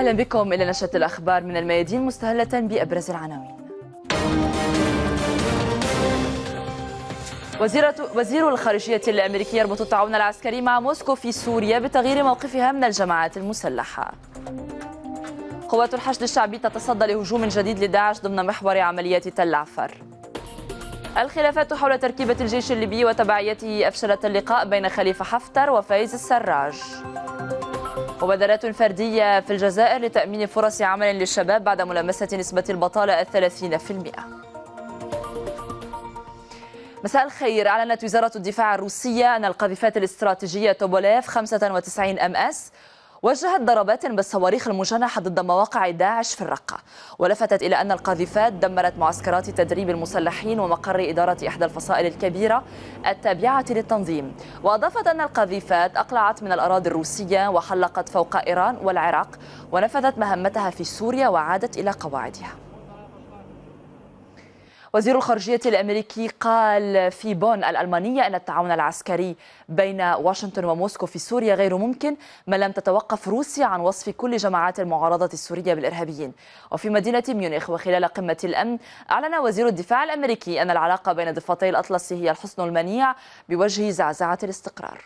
أهلا بكم إلى نشرة الأخبار من الميادين مستهلة بأبرز العناوين وزيرة وزير الخارجية الأمريكي يربط التعاون العسكري مع موسكو في سوريا بتغيير موقفها من الجماعات المسلحة قوات الحشد الشعبي تتصدى لهجوم جديد لداعش ضمن محور عمليات تل عفر الخلافات حول تركيبة الجيش الليبي وتبعيته أفشلت اللقاء بين خليفة حفتر وفايز السراج مبادرات فردية في الجزائر لتأمين فرص عمل للشباب بعد ملامسة نسبة البطالة الثلاثين في المئة مساء الخير أعلنت وزارة الدفاع الروسية أن القاذفات الاستراتيجية توبوليف 95 أم أس وجهت ضربات بالصواريخ المجنحة ضد مواقع داعش في الرقة ولفتت إلى أن القاذفات دمرت معسكرات تدريب المسلحين ومقر إدارة إحدى الفصائل الكبيرة التابعة للتنظيم وأضافت أن القاذفات أقلعت من الأراضي الروسية وحلقت فوق إيران والعراق ونفذت مهمتها في سوريا وعادت إلى قواعدها وزير الخارجية الأمريكي قال في بون الألمانية أن التعاون العسكري بين واشنطن وموسكو في سوريا غير ممكن ما لم تتوقف روسيا عن وصف كل جماعات المعارضة السورية بالإرهابيين وفي مدينة ميونخ وخلال قمة الأمن أعلن وزير الدفاع الأمريكي أن العلاقة بين ضفتي الأطلس هي الحصن المنيع بوجه زعزعة الاستقرار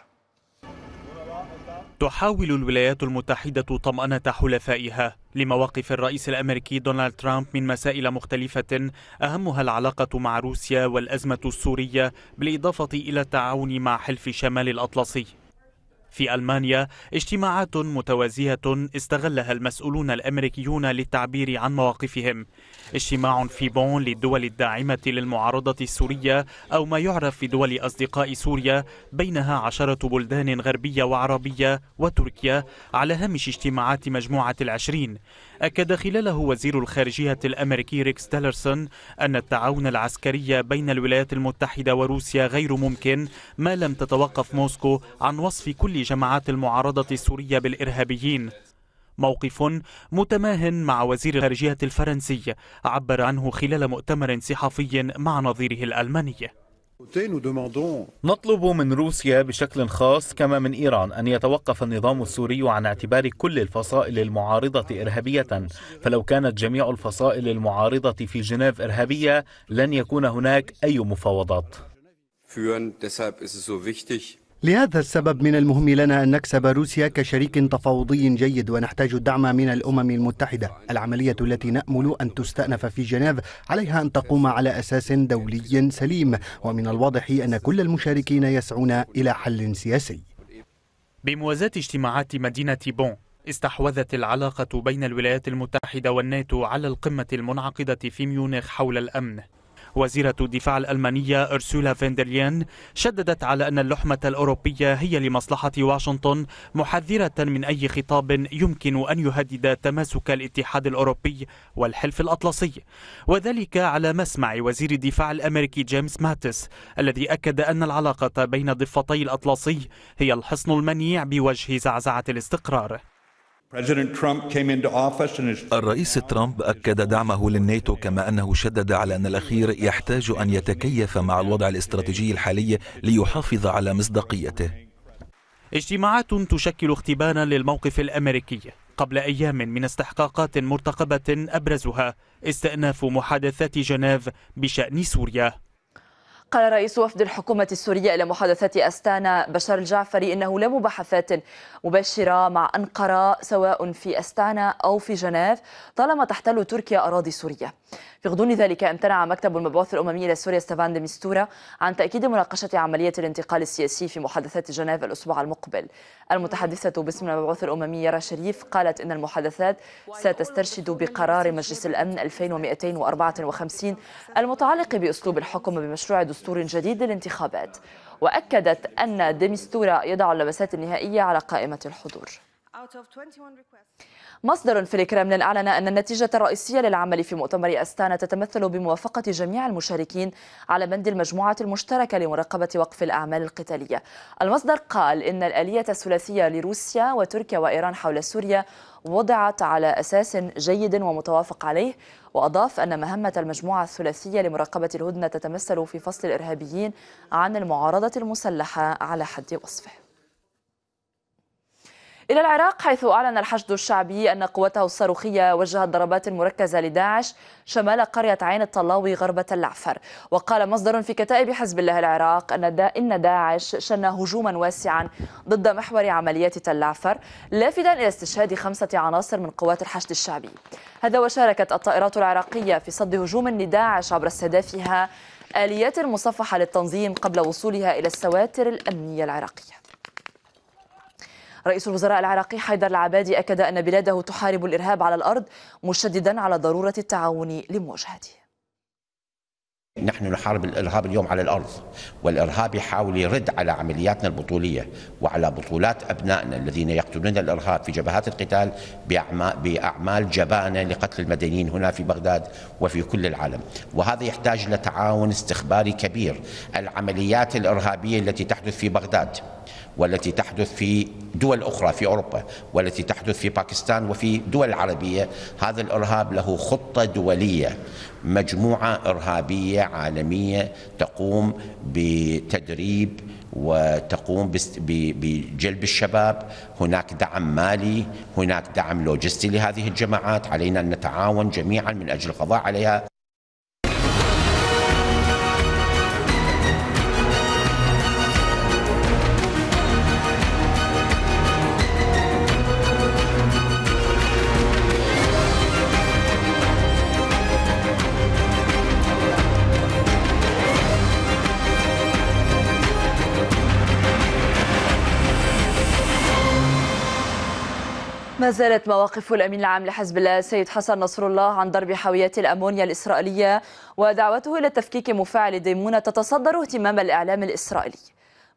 تحاول الولايات المتحدة طمأنة حلفائها لمواقف الرئيس الأمريكي دونالد ترامب من مسائل مختلفة أهمها العلاقة مع روسيا والأزمة السورية بالإضافة إلى التعاون مع حلف شمال الأطلسي في ألمانيا اجتماعات متوازية استغلها المسؤولون الأمريكيون للتعبير عن مواقفهم اجتماع في بون للدول الداعمة للمعارضة السورية أو ما يعرف في دول أصدقاء سوريا بينها عشرة بلدان غربية وعربية وتركيا على هامش اجتماعات مجموعة العشرين أكد خلاله وزير الخارجية الأمريكي ريكس تيلرسون أن التعاون العسكري بين الولايات المتحدة وروسيا غير ممكن ما لم تتوقف موسكو عن وصف كل جماعات المعارضة السورية بالإرهابيين موقف متماه مع وزير الخارجية الفرنسي عبر عنه خلال مؤتمر صحفي مع نظيره الألماني نطلب من روسيا بشكل خاص كما من إيران أن يتوقف النظام السوري عن اعتبار كل الفصائل المعارضة إرهابية فلو كانت جميع الفصائل المعارضة في جنيف إرهابية لن يكون هناك أي مفاوضات لهذا السبب من المهم لنا أن نكسب روسيا كشريك تفاوضي جيد ونحتاج الدعم من الأمم المتحدة العملية التي نأمل أن تستأنف في جنيف عليها أن تقوم على أساس دولي سليم ومن الواضح أن كل المشاركين يسعون إلى حل سياسي بموازاة اجتماعات مدينة بون استحوذت العلاقة بين الولايات المتحدة والناتو على القمة المنعقدة في ميونخ حول الأمن وزيرة الدفاع الألمانية أرسولا فيندرلين شددت على أن اللحمة الأوروبية هي لمصلحة واشنطن محذرة من أي خطاب يمكن أن يهدد تماسك الاتحاد الأوروبي والحلف الأطلسي وذلك على مسمع وزير الدفاع الأمريكي جيمس ماتس الذي أكد أن العلاقة بين ضفتي الأطلسي هي الحصن المنيع بوجه زعزعة الاستقرار الرئيس ترامب أكد دعمه للناتو كما أنه شدد على أن الأخير يحتاج أن يتكيف مع الوضع الاستراتيجي الحالي ليحافظ على مصداقيته اجتماعات تشكل اختبارا للموقف الأمريكي قبل أيام من استحقاقات مرتقبة أبرزها استئناف محادثات جنيف بشأن سوريا قال رئيس وفد الحكومة السورية إلى محادثات أستانا بشار الجعفري إنه لا مباحثات مباشرة مع أنقرة سواء في أستانا أو في جنيف طالما تحتل تركيا أراضي سوريا في غضون ذلك امتنع مكتب المبعوث الأممي لسوريا ستيفان دي ميستورا عن تأكيد مناقشة عملية الانتقال السياسي في محادثات جنيف الأسبوع المقبل المتحدثة باسم المبعوث الأممي يارا شريف قالت إن المحادثات ستسترشد بقرار مجلس الأمن 2254 المتعلق بأسلوب الحكم بمشروع دستور دستور جديد للانتخابات وأكدت أن ديمستورا يضع اللمسات النهائية على قائمة الحضور مصدر في الكرملين أعلن أن النتيجة الرئيسية للعمل في مؤتمر أستانا تتمثل بموافقة جميع المشاركين على بند المجموعة المشتركة لمراقبة وقف الأعمال القتالية المصدر قال إن الآلية الثلاثية لروسيا وتركيا وإيران حول سوريا وضعت على أساس جيد ومتوافق عليه وأضاف أن مهمة المجموعة الثلاثية لمراقبة الهدنة تتمثل في فصل الإرهابيين عن المعارضة المسلحة على حد وصفه إلى العراق حيث أعلن الحشد الشعبي أن قوته الصاروخية وجهت ضربات مركزة لداعش شمال قرية عين الطلاوي غربة اللعفر وقال مصدر في كتائب حزب الله العراق أن دا إن داعش شن هجوما واسعا ضد محور عمليات تل العفر لافتا إلى استشهاد خمسة عناصر من قوات الحشد الشعبي هذا وشاركت الطائرات العراقية في صد هجوم لداعش عبر استهدافها آليات مصفحة للتنظيم قبل وصولها إلى السواتر الأمنية العراقية رئيس الوزراء العراقي حيدر العبادي أكد أن بلاده تحارب الإرهاب على الأرض مشددا على ضرورة التعاون لمواجهته نحن نحارب الارهاب اليوم على الارض والارهاب يحاول يرد على عملياتنا البطوليه وعلى بطولات ابنائنا الذين يقتلون الارهاب في جبهات القتال باعمال جبانه لقتل المدنيين هنا في بغداد وفي كل العالم وهذا يحتاج لتعاون استخباري كبير العمليات الارهابيه التي تحدث في بغداد والتي تحدث في دول أخرى في أوروبا والتي تحدث في باكستان وفي دول العربية هذا الإرهاب له خطة دولية مجموعة إرهابية عالمية تقوم بتدريب وتقوم بجلب الشباب هناك دعم مالي هناك دعم لوجستي لهذه الجماعات علينا أن نتعاون جميعا من أجل القضاء عليها ما زالت مواقف الأمين العام لحزب الله سيد حسن نصر الله عن ضرب حاويات الأمونيا الإسرائيلية ودعوته إلى تفكيك مفاعل ديمونة تتصدر اهتمام الإعلام الإسرائيلي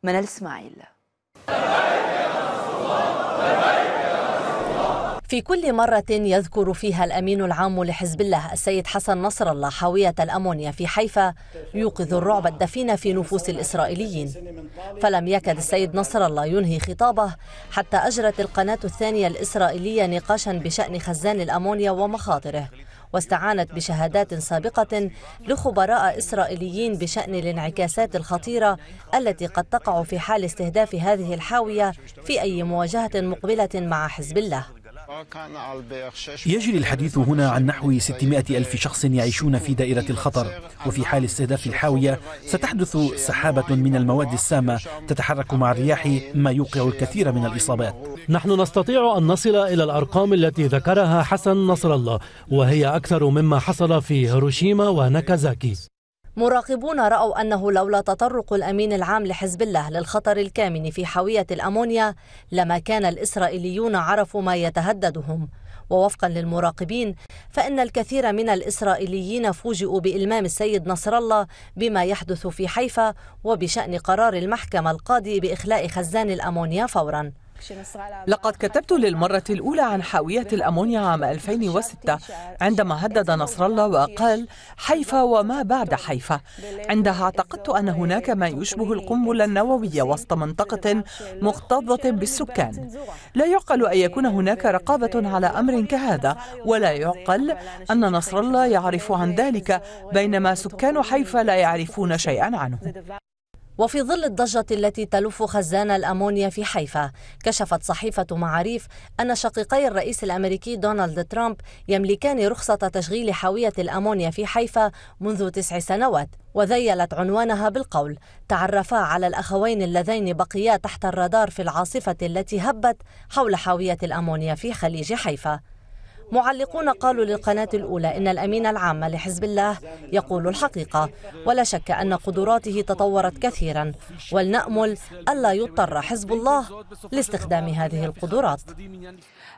منال إسماعيل في كل مرة يذكر فيها الأمين العام لحزب الله السيد حسن نصر الله حاوية الأمونيا في حيفا يوقظ الرعب الدفين في نفوس الإسرائيليين فلم يكد السيد نصر الله ينهي خطابه حتى أجرت القناة الثانية الإسرائيلية نقاشا بشأن خزان الأمونيا ومخاطره واستعانت بشهادات سابقة لخبراء إسرائيليين بشأن الانعكاسات الخطيرة التي قد تقع في حال استهداف هذه الحاوية في أي مواجهة مقبلة مع حزب الله يجري الحديث هنا عن نحو 600 ألف شخص يعيشون في دائرة الخطر وفي حال استهداف الحاوية ستحدث سحابة من المواد السامة تتحرك مع الرياح ما يوقع الكثير من الإصابات نحن نستطيع أن نصل إلى الأرقام التي ذكرها حسن نصر الله وهي أكثر مما حصل في هيروشيما وناكازاكي مراقبون رأوا أنه لولا تطرق الأمين العام لحزب الله للخطر الكامن في حاوية الأمونيا لما كان الإسرائيليون عرفوا ما يتهددهم ووفقا للمراقبين فإن الكثير من الإسرائيليين فوجئوا بإلمام السيد نصر الله بما يحدث في حيفا وبشأن قرار المحكمة القاضي بإخلاء خزان الأمونيا فوراً لقد كتبت للمرة الأولى عن حاوية الأمونيا عام 2006 عندما هدد نصر الله وقال حيفا وما بعد حيفا عندها اعتقدت أن هناك ما يشبه القنبلة النووية وسط منطقة مكتظة بالسكان لا يعقل أن يكون هناك رقابة على أمر كهذا ولا يعقل أن نصر الله يعرف عن ذلك بينما سكان حيفا لا يعرفون شيئا عنه وفي ظل الضجة التي تلف خزان الأمونيا في حيفا كشفت صحيفة معاريف أن شقيقي الرئيس الأمريكي دونالد ترامب يملكان رخصة تشغيل حاوية الأمونيا في حيفا منذ تسع سنوات وذيلت عنوانها بالقول تعرفا على الأخوين اللذين بقيا تحت الرادار في العاصفة التي هبت حول حاوية الأمونيا في خليج حيفا معلقون قالوا للقناة الأولى إن الأمين العام لحزب الله يقول الحقيقة ولا شك أن قدراته تطورت كثيرا ولنأمل ألا يضطر حزب الله لاستخدام هذه القدرات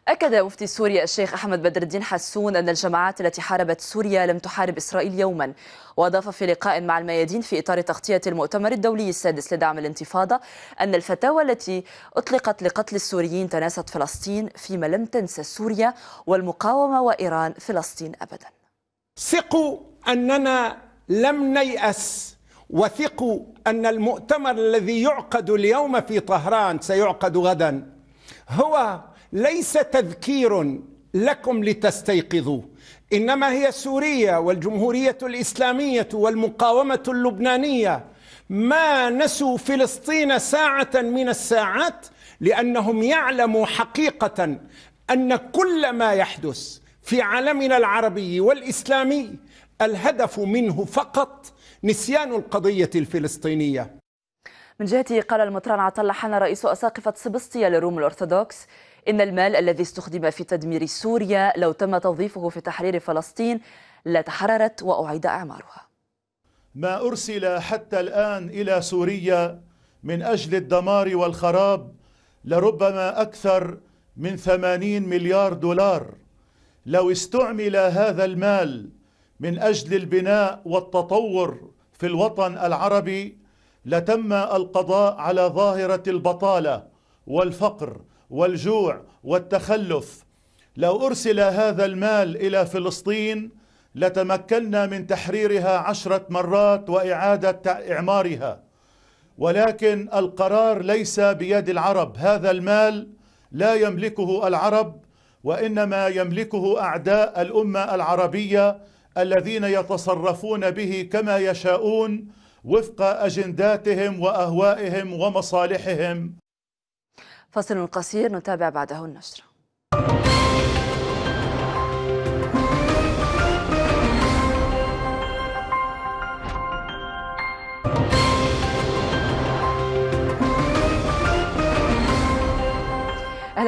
أكد مفتي سوريا الشيخ أحمد بدر الدين حسون أن الجماعات التي حاربت سوريا لم تحارب إسرائيل يوما وأضاف في لقاء مع الميادين في إطار تغطية المؤتمر الدولي السادس لدعم الانتفاضة أن الفتاوى التي أطلقت لقتل السوريين تناست فلسطين فيما لم تنس سوريا والمقاومة وإيران فلسطين أبدا ثقوا أننا لم نيأس وثقوا أن المؤتمر الذي يعقد اليوم في طهران سيعقد غدا هو ليس تذكير لكم لتستيقظوا انما هي سوريا والجمهوريه الاسلاميه والمقاومه اللبنانيه ما نسوا فلسطين ساعه من الساعات لانهم يعلموا حقيقه ان كل ما يحدث في عالمنا العربي والاسلامي الهدف منه فقط نسيان القضيه الفلسطينيه من جهته قال المطران عطله حنا رئيس أساقفة سبستيا للروم الأرثوذكس إن المال الذي استخدم في تدمير سوريا لو تم توظيفه في تحرير فلسطين لتحررت وأعيد إعمارها ما أرسل حتى الآن إلى سوريا من أجل الدمار والخراب لربما أكثر من ثمانين مليار دولار لو استعمل هذا المال من أجل البناء والتطور في الوطن العربي لتم القضاء على ظاهرة البطالة والفقر والجوع والتخلف لو أرسل هذا المال إلى فلسطين لتمكنا من تحريرها عشرة مرات وإعادة إعمارها ولكن القرار ليس بيد العرب هذا المال لا يملكه العرب وإنما يملكه أعداء الأمة العربية الذين يتصرفون به كما يشاءون وفق أجنداتهم وأهوائهم ومصالحهم فصل قصير نتابع بعده النشره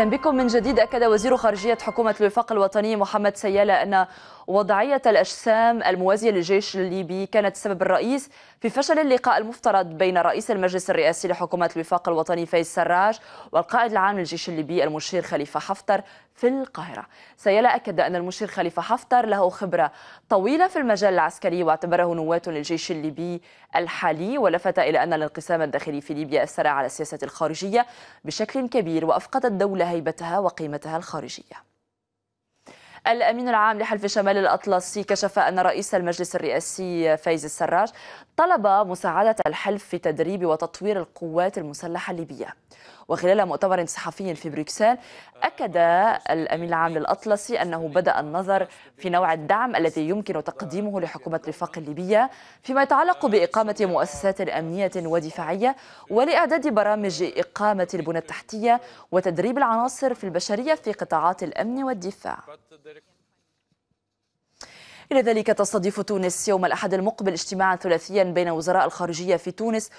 اهلا بكم من جديد اكد وزير خارجيه حكومه الوفاق الوطني محمد سياله ان وضعيه الاجسام الموازيه للجيش الليبي كانت السبب الرئيس في فشل اللقاء المفترض بين رئيس المجلس الرئاسي لحكومه الوفاق الوطني فايز سراج والقائد العام للجيش الليبي المشير خليفه حفتر في القاهرة سيلا أكد أن المشير خليفة حفتر له خبرة طويلة في المجال العسكري واعتبره نواة للجيش الليبي الحالي ولفت إلى أن الانقسام الداخلي في ليبيا أثر على السياسة الخارجية بشكل كبير وأفقدت الدولة هيبتها وقيمتها الخارجية الأمين العام لحلف شمال الأطلسي كشف أن رئيس المجلس الرئاسي فايز السراج طلب مساعدة الحلف في تدريب وتطوير القوات المسلحة الليبية وخلال مؤتمر صحفي في بروكسل أكد الأمين العام للأطلسي أنه بدأ النظر في نوع الدعم الذي يمكن تقديمه لحكومة رفاق الليبية فيما يتعلق بإقامة مؤسسات أمنية ودفاعية ولإعداد برامج إقامة البنى التحتية وتدريب العناصر في البشرية في قطاعات الأمن والدفاع إلى ذلك تستضيف تونس يوم الأحد المقبل اجتماعا ثلاثيا بين وزراء الخارجية في تونس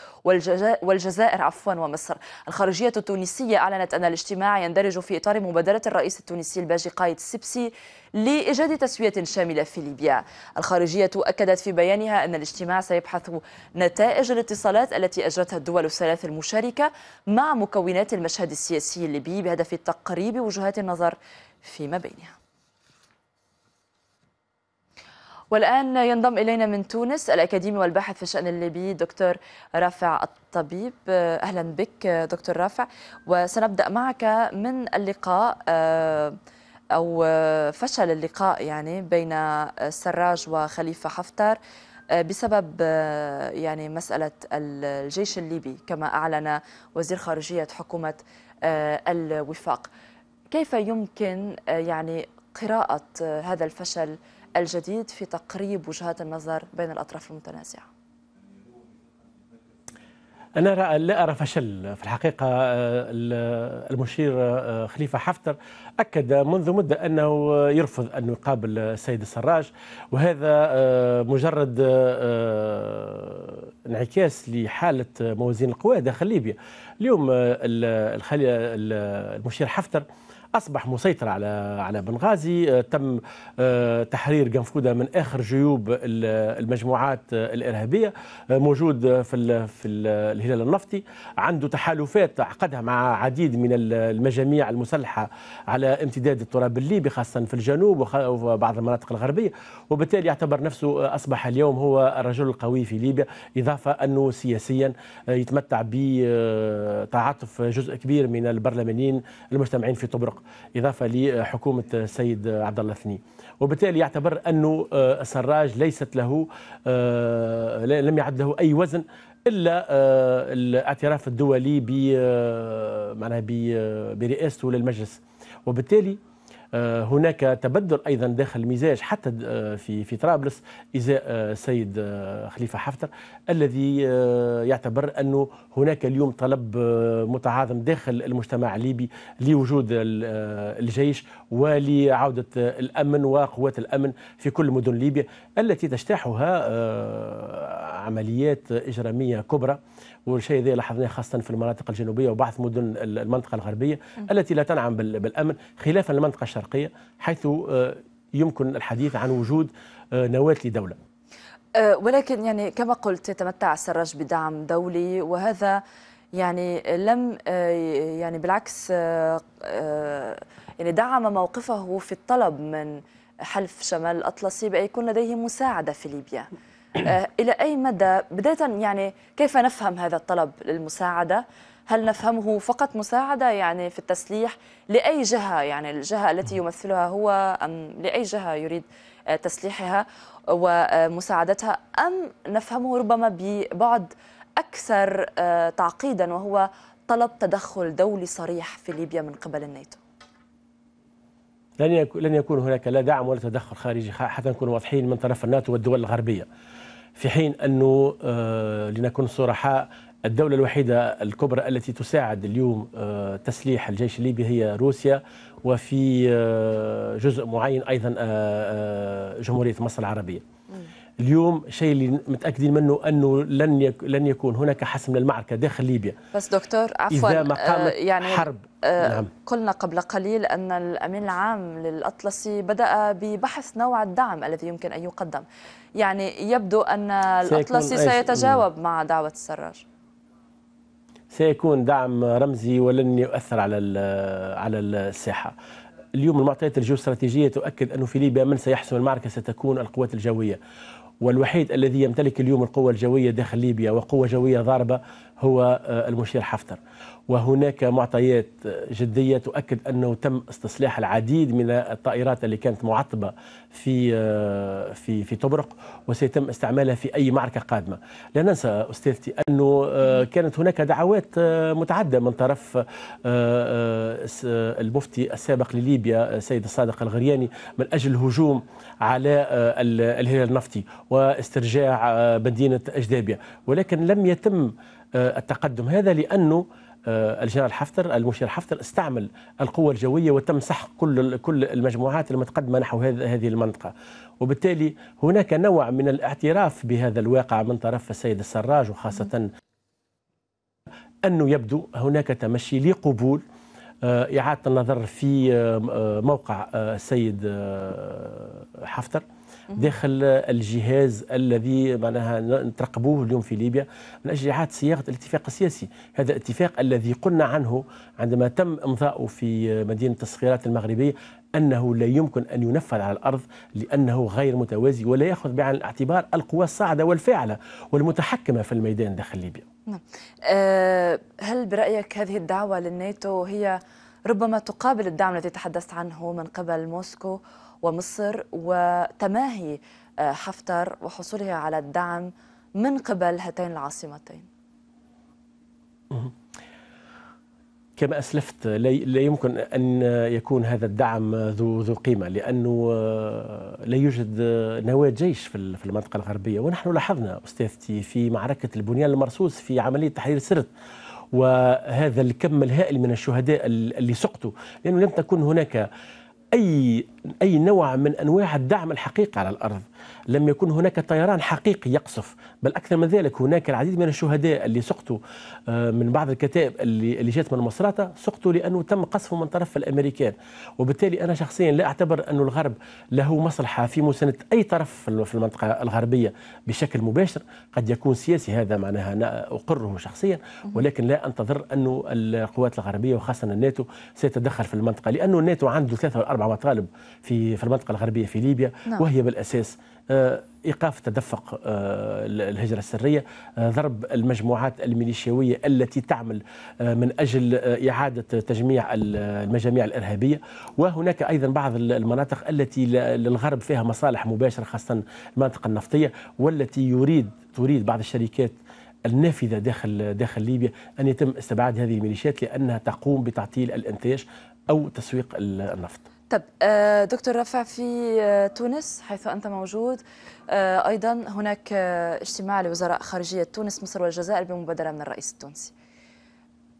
والجزائر عفوا ومصر الخارجية التونسية أعلنت أن الاجتماع يندرج في إطار مبادرة الرئيس التونسي الباجي قايد السبسي لإيجاد تسوية شاملة في ليبيا الخارجية أكدت في بيانها أن الاجتماع سيبحث نتائج الاتصالات التي أجرتها الدول الثلاث المشاركة مع مكونات المشهد السياسي الليبي بهدف تقريب وجهات النظر فيما بينها والآن ينضم إلينا من تونس الأكاديمي والباحث في الشأن الليبي دكتور رافع الطبيب آه، أهلا بك آه، دكتور رافع وسنبدأ معك من اللقاء آه، أو فشل اللقاء يعني بين السراج وخليفة حفتر بسبب يعني مسألة الجيش الليبي كما أعلن وزير خارجية حكومة الوفاق كيف يمكن يعني قراءة هذا الفشل الجديد في تقريب وجهات النظر بين الأطراف المتنازعة أنا رأى لا أرى فشل في الحقيقة آه، المشير آه، خليفة حفتر أكد منذ مدة أنه يرفض أن يقابل السيد السراج وهذا آه، مجرد انعكاس لحالة موازين القوى داخل ليبيا اليوم المشير حفتر اصبح مسيطر على على بنغازي آه، تم آه، تحرير قنفوده من اخر جيوب المجموعات آه، الارهابيه موجود في في الهلال النفطي عنده تحالفات عقدها مع عديد من المجاميع المسلحه على امتداد التراب الليبي خاصه في الجنوب وبعض المناطق الغربيه وبالتالي يعتبر نفسه اصبح اليوم هو الرجل القوي في ليبيا اضافه انه سياسيا يتمتع بتعاطف جزء كبير من البرلمانيين المجتمعين في طبرق اضافه لحكومه السيد عبد الله الثني وبالتالي يعتبر انه آه، السراج ليست له آه، لم يعد له اي وزن الا آه، الاعتراف الدولي ب معناها برئاسته للمجلس وبالتالي آه، هناك تبدل ايضا داخل المزاج حتى آه، في في طرابلس ازاء السيد آه، خليفه حفتر الذي يعتبر انه هناك اليوم طلب متعاظم داخل المجتمع الليبي لوجود الجيش ولعوده الامن وقوات الامن في كل مدن ليبيا التي تجتاحها عمليات اجراميه كبرى والشيء ذي لاحظناه خاصه في المناطق الجنوبيه وبعض مدن المنطقه الغربيه التي لا تنعم بالامن خلافا للمنطقه الشرقيه حيث آه، يمكن الحديث عن وجود آه، نواه لدوله. آه، ولكن يعني كما قلت يتمتع السراج بدعم دولي وهذا يعني لم يعني بالعكس يعني دعم موقفه في الطلب من حلف شمال الاطلسي بان يكون لديه مساعده في ليبيا. آه، إلى أي مدى بداية يعني كيف نفهم هذا الطلب للمساعدة هل نفهمه فقط مساعدة يعني في التسليح لأي جهة يعني الجهة التي يمثلها هو أم لأي جهة يريد آه، تسليحها ومساعدتها أم نفهمه ربما ببعد أكثر آه، تعقيدا وهو طلب تدخل دولي صريح في ليبيا من قبل الناتو لن يكون هناك لا دعم ولا تدخل خارجي حتى نكون واضحين من طرف الناتو والدول الغربيه في حين أنه آه، لنكون صرحاء الدولة الوحيدة الكبرى التي تساعد اليوم آه، تسليح الجيش الليبي هي روسيا وفي آه، جزء معين أيضا جمهورية مصر العربية اليوم الشيء اللي متاكدين منه انه لن يك لن يكون هناك حسم للمعركه داخل ليبيا بس دكتور عفوا اذا ما قامت آه يعني حرب آه نعم. قلنا قبل قليل ان الامين العام للاطلسي بدا ببحث نوع الدعم الذي يمكن ان يقدم يعني يبدو ان الاطلسي سيتجاوب مع دعوه السراج سيكون دعم رمزي ولن يؤثر على على الساحه اليوم المعطيات الجيوستراتيجيه تؤكد انه في ليبيا من سيحسم المعركه ستكون القوات الجويه والوحيد الذي يمتلك اليوم القوة الجوية داخل ليبيا وقوة جوية ضاربة هو آه، المشير حفتر وهناك معطيات جدية تؤكد أنه تم استصلاح العديد من الطائرات اللي كانت معطبة في في في تبرق وسيتم استعمالها في أي معركة قادمة لا ننسى أستاذتي أنه آه، كانت هناك دعوات آه، متعددة من طرف آه، المفتي السابق لليبيا السيد الصادق الغرياني من أجل الهجوم على الهلال النفطي واسترجاع مدينة أجدابيا ولكن لم يتم التقدم هذا لأنه آه، الجنرال حفتر المشير حفتر استعمل القوة الجوية وتم سحق كل كل المجموعات المتقدمة نحو هذه المنطقة وبالتالي هناك نوع من الاعتراف بهذا الواقع من طرف السيد السراج وخاصة أنه يبدو هناك تمشي لقبول آه، إعادة النظر في آه، موقع السيد حفتر داخل الجهاز الذي معناها نترقبوه اليوم في ليبيا من اجل اعاده صياغه الاتفاق السياسي، هذا الاتفاق الذي قلنا عنه عندما تم امضاؤه في مدينه الصخيرات المغربيه انه لا يمكن ان ينفذ على الارض لانه غير متوازي ولا ياخذ بعين الاعتبار القوى الصاعده والفاعله والمتحكمه في الميدان داخل ليبيا. نعم. أه هل برايك هذه الدعوه للناتو هي ربما تقابل الدعم الذي تحدثت عنه من قبل موسكو ومصر وتماهي آه، حفتر وحصوله على الدعم من قبل هاتين العاصمتين كما أسلفت لا يمكن أن يكون هذا الدعم ذو ذو قيمة لأنه آه، لا يوجد آه، نواة جيش في المنطقة الغربية ونحن لاحظنا أستاذتي في معركة البنيان المرصوص في عملية تحرير سرت وهذا الكم الهائل من الشهداء اللي سقطوا لأنه لم تكن هناك أي أي نوع من أنواع الدعم الحقيقي على الأرض لم يكن هناك طيران حقيقي يقصف بل أكثر من ذلك هناك العديد من الشهداء اللي سقطوا آه، من بعض الكتائب اللي, اللي جات من مصراتة سقطوا لأنه تم قصفه من طرف الأمريكان وبالتالي أنا شخصيا لا أعتبر أن الغرب له مصلحة في مساندة أي طرف في المنطقة الغربية بشكل مباشر قد يكون سياسي هذا معناها أنا أقره شخصيا ولكن لا أنتظر أنه القوات الغربية وخاصة الناتو سيتدخل في المنطقة لأنه الناتو عنده ثلاثة أو أربعة مطالب في في المنطقة الغربية في ليبيا نعم. وهي بالأساس آه، ايقاف تدفق آه، الهجره السريه آه، ضرب المجموعات الميليشياويه التي تعمل من اجل اعاده تجميع المجاميع الارهابيه وهناك ايضا بعض المناطق التي للغرب فيها مصالح مباشره خاصه المناطق النفطيه والتي يريد تريد بعض الشركات النافذه داخل داخل ليبيا ان يتم استبعاد هذه الميليشيات لانها تقوم بتعطيل الانتاج او تسويق النفط طب آه، دكتور رفع في آه، تونس حيث أنت موجود آه، أيضا هناك اجتماع لوزراء خارجية تونس مصر والجزائر بمبادرة من الرئيس التونسي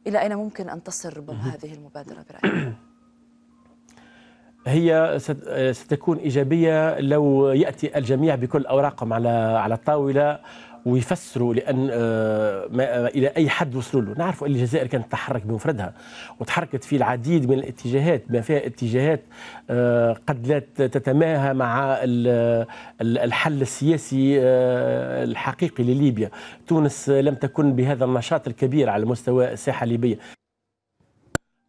إلى أين ممكن أن تصل ربما هذه المبادرة برأيك؟ هي ستكون إيجابية لو يأتي الجميع بكل أوراقهم على على الطاولة ويفسروا لان آه، ما آه، الى اي حد وصلوا له، نعرفوا ان الجزائر كانت تتحرك بمفردها وتحركت في العديد من الاتجاهات ما فيها اتجاهات آه، قد لا تتماهى مع الحل السياسي الحقيقي لليبيا، تونس لم تكن بهذا النشاط الكبير على مستوى الساحه الليبيه.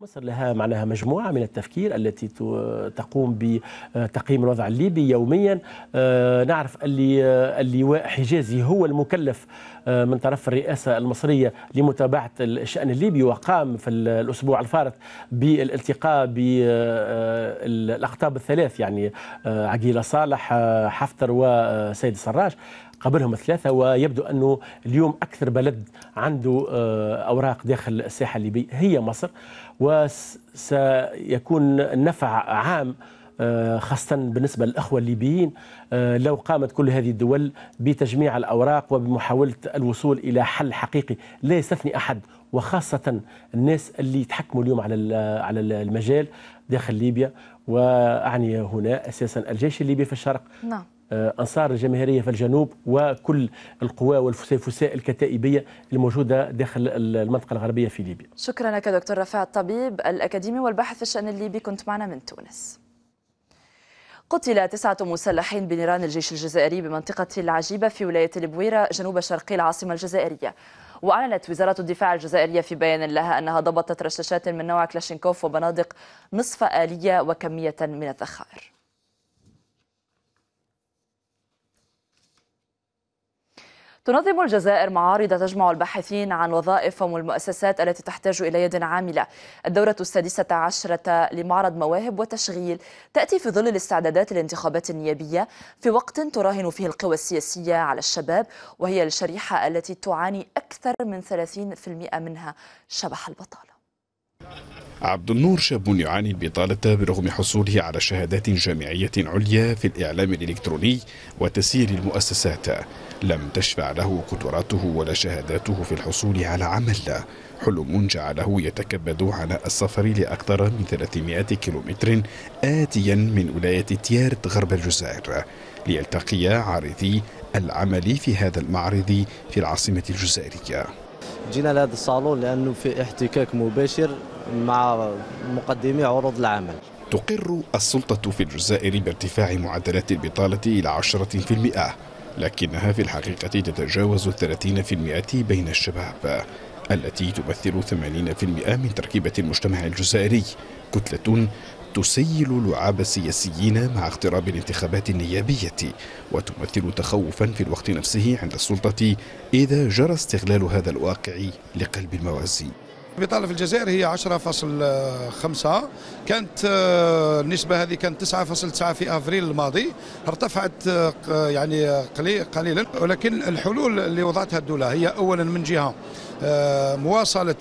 مصر لها معناها مجموعة من التفكير التي تقوم بتقييم الوضع الليبي يوميا آه، نعرف اللي اللواء حجازي هو المكلف آه، من طرف الرئاسة المصرية لمتابعة الشأن الليبي وقام في الأسبوع الفارط بالالتقاء بالأقطاب آه، الثلاث يعني عقيلة صالح حفتر وسيد السراج قبلهم الثلاثة ويبدو أنه اليوم أكثر بلد عنده أوراق داخل الساحة الليبية هي مصر وسيكون نفع عام آه، خاصة بالنسبة للأخوة الليبيين آه، لو قامت كل هذه الدول بتجميع الأوراق وبمحاولة الوصول إلى حل حقيقي لا يستثني أحد وخاصة الناس اللي يتحكموا اليوم على على المجال داخل ليبيا وأعني هنا أساسا الجيش الليبي في الشرق نعم. أنصار الجماهيرية في الجنوب وكل القوى والفسيفساء الكتائبية الموجودة داخل المنطقة الغربية في ليبيا شكرا لك دكتور رفاع الطبيب الأكاديمي والباحث في الشأن الليبي كنت معنا من تونس قتل تسعة مسلحين بنيران الجيش الجزائري بمنطقة العجيبة في ولاية البويرة جنوب شرقي العاصمة الجزائرية وأعلنت وزارة الدفاع الجزائرية في بيان لها أنها ضبطت رشاشات من نوع كلاشينكوف وبنادق نصف آلية وكمية من الذخائر تنظم الجزائر معارض تجمع الباحثين عن وظائفهم والمؤسسات التي تحتاج إلى يد عاملة الدورة السادسة عشرة لمعرض مواهب وتشغيل تأتي في ظل الاستعدادات للانتخابات النيابية في وقت تراهن فيه القوى السياسية على الشباب وهي الشريحة التي تعاني أكثر من 30% منها شبح البطالة عبد النور شاب يعاني البطالة برغم حصوله على شهادات جامعية عليا في الإعلام الإلكتروني وتسيير المؤسسات لم تشفع له قدراته ولا شهاداته في الحصول على عمل حلم جعله يتكبد عناء السفر لأكثر من 300 كيلومتر آتيا من ولاية تيارت غرب الجزائر ليلتقي عارضي العمل في هذا المعرض في العاصمة الجزائرية جينا لهذا الصالون لانه في احتكاك مباشر مع مقدمي عروض العمل تقر السلطة في الجزائر بارتفاع معدلات البطالة إلى 10% لكنها في الحقيقة تتجاوز 30% بين الشباب التي تمثل 80% من تركيبة المجتمع الجزائري كتلة تسيل لعاب السياسيين مع اقتراب الانتخابات النيابية وتمثل تخوفا في الوقت نفسه عند السلطة إذا جرى استغلال هذا الواقع لقلب الموازين بطالة في الجزائر هي 10.5 كانت آه، النسبة هذه كانت 9.9 في أفريل الماضي ارتفعت آه، يعني آه، قليلا ولكن الحلول اللي وضعتها الدولة هي أولا من جهة مواصلة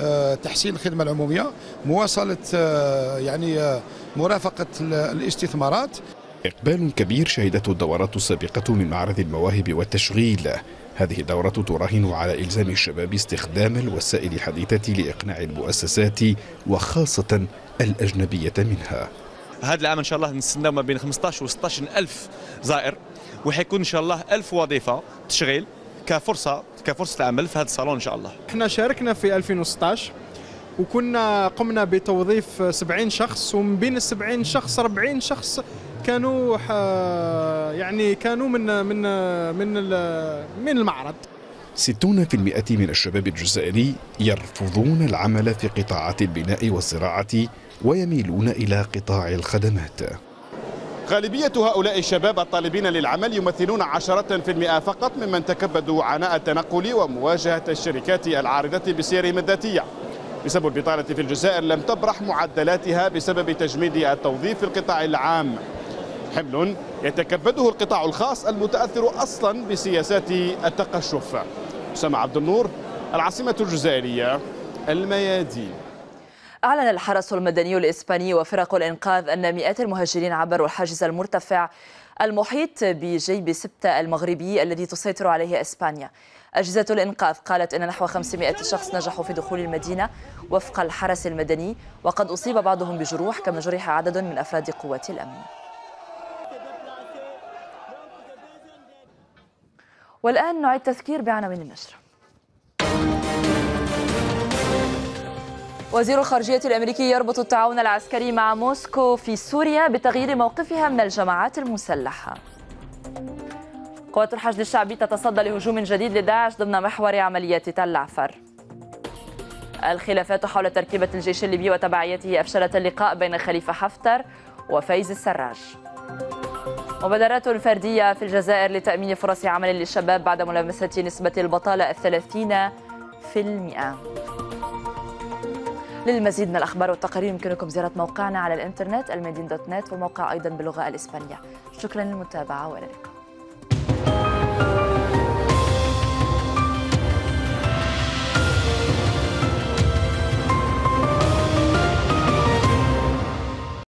آه، تحسين الخدمه العموميه مواصله آه، يعني آه، مرافقه الاستثمارات إقبال كبير شهدته الدورات السابقة من معرض المواهب والتشغيل هذه الدورة تراهن على إلزام الشباب استخدام الوسائل الحديثة لإقناع المؤسسات وخاصة الأجنبية منها هذا العام إن شاء الله نستنى ما بين 15 و 16 ألف زائر وحيكون إن شاء الله ألف وظيفة تشغيل كفرصه كفرصه عمل في هذا الصالون ان شاء الله احنا شاركنا في 2016 وكنا قمنا بتوظيف 70 شخص ومن بين ال 70 شخص 40 شخص كانوا آه، يعني كانوا من من من من المعرض 60% من الشباب الجزائري يرفضون العمل في قطاعات البناء والزراعة ويميلون إلى قطاع الخدمات غالبية هؤلاء الشباب الطالبين للعمل يمثلون 10% فقط ممن تكبدوا عناء التنقل ومواجهة الشركات العارضة بسيرهم الذاتية بسبب البطالة في الجزائر لم تبرح معدلاتها بسبب تجميد التوظيف في القطاع العام حمل يتكبده القطاع الخاص المتأثر أصلا بسياسات التقشف سمع عبد النور العاصمة الجزائرية الميادين أعلن الحرس المدني الإسباني وفرق الإنقاذ أن مئات المهاجرين عبروا الحاجز المرتفع المحيط بجيب سبتة المغربي الذي تسيطر عليه إسبانيا أجهزة الإنقاذ قالت أن نحو 500 شخص نجحوا في دخول المدينة وفق الحرس المدني وقد أصيب بعضهم بجروح كما جرح عدد من أفراد قوات الأمن والآن نعيد تذكير بعناوين النشرة وزير الخارجية الأمريكي يربط التعاون العسكري مع موسكو في سوريا بتغيير موقفها من الجماعات المسلحة قوات الحشد الشعبي تتصدى لهجوم جديد لداعش ضمن محور عمليات تل عفر الخلافات حول تركيبة الجيش الليبي وتبعيته أفشلت اللقاء بين خليفة حفتر وفايز السراج مبادرات فردية في الجزائر لتأمين فرص عمل للشباب بعد ملامسة نسبة البطالة الثلاثين في المئة للمزيد من الأخبار والتقارير يمكنكم زيارة موقعنا على الإنترنت المدين دوت نت وموقع أيضا باللغة الإسبانية شكرا للمتابعة وإلى اللقاء